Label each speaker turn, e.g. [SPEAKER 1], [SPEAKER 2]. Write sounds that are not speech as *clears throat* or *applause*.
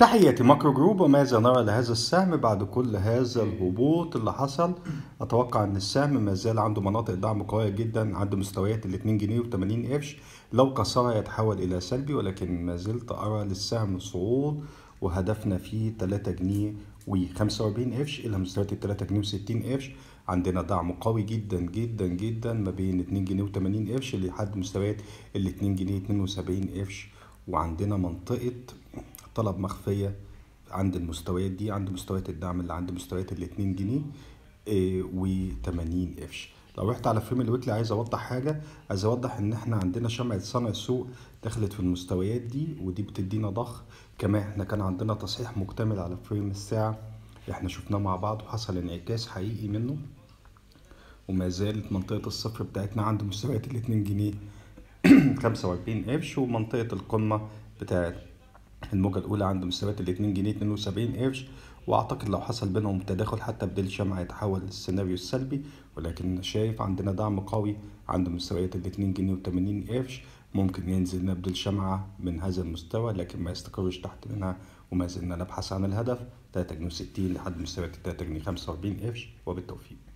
[SPEAKER 1] تحية ماكرو جروب وماذا نرى لهذا السهم بعد كل هذا الهبوط اللي حصل اتوقع ان السهم ما زال عنده مناطق دعم قويه جدا عند مستويات ال 2 جنيه و80 قرش لو كسرها يتحول الى سلبي ولكن ما زلت ارى للسهم صعود وهدفنا فيه 3 جنيه و45 قرش الى مستويات ال 3 جنيه و60 قرش عندنا دعم قوي جدا جدا جدا ما بين 2 جنيه و80 قرش لحد مستويات ال 2 جنيه 72 قرش وعندنا منطقه طلب مخفيه عند المستويات دي عند مستويات الدعم اللي عند مستويات ال 2 جنيه آه، و80 قرش لو رحت على فريم الويكلي عايز اوضح حاجه عايز اوضح ان احنا عندنا شمعه صنع السوق دخلت في المستويات دي ودي بتدينا ضخ كمان احنا كان عندنا تصحيح مكتمل على فريم الساعه احنا شفناه مع بعض وحصل انعكاس حقيقي منه وما زالت منطقه الصفر بتاعتنا عند مستويات ال 2 جنيه 45 *clears throat* قرش ومنطقه القمه بتاعت الموجة الأولى عند مستويات ال 2 جنيه 72 قرش وأعتقد لو حصل بينهم تداخل حتى بديل شمعة يتحول للسيناريو السلبي ولكن شايف عندنا دعم قوي عند مستويات ال 2 جنيه و80 قرش ممكن ينزل نبدل شمعة من هذا المستوى لكن ما يستقرش تحت منها وما زلنا نبحث عن الهدف 3 جنيه 60 لحد مستويات 3 جنيه 45 قرش وبالتوفيق